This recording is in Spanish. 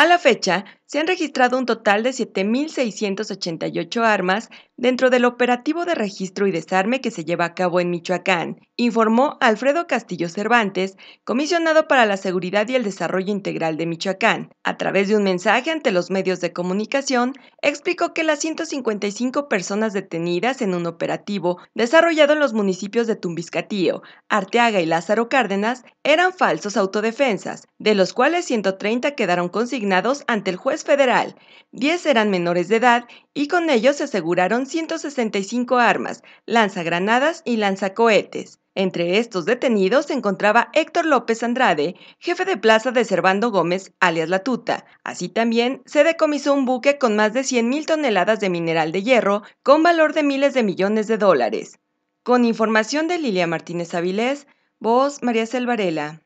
A la fecha, se han registrado un total de 7.688 armas dentro del operativo de registro y desarme que se lleva a cabo en Michoacán, informó Alfredo Castillo Cervantes, comisionado para la Seguridad y el Desarrollo Integral de Michoacán. A través de un mensaje ante los medios de comunicación, explicó que las 155 personas detenidas en un operativo desarrollado en los municipios de Tumbiscatío, Arteaga y Lázaro Cárdenas eran falsos autodefensas, de los cuales 130 quedaron consignados ante el juez federal, 10 eran menores de edad y con ellos se aseguraron 165 armas, lanzagranadas y lanzacohetes. Entre estos detenidos se encontraba Héctor López Andrade, jefe de plaza de Servando Gómez, alias La Tuta. Así también se decomisó un buque con más de 100.000 toneladas de mineral de hierro, con valor de miles de millones de dólares. Con información de Lilia Martínez Avilés, voz María Selvarela.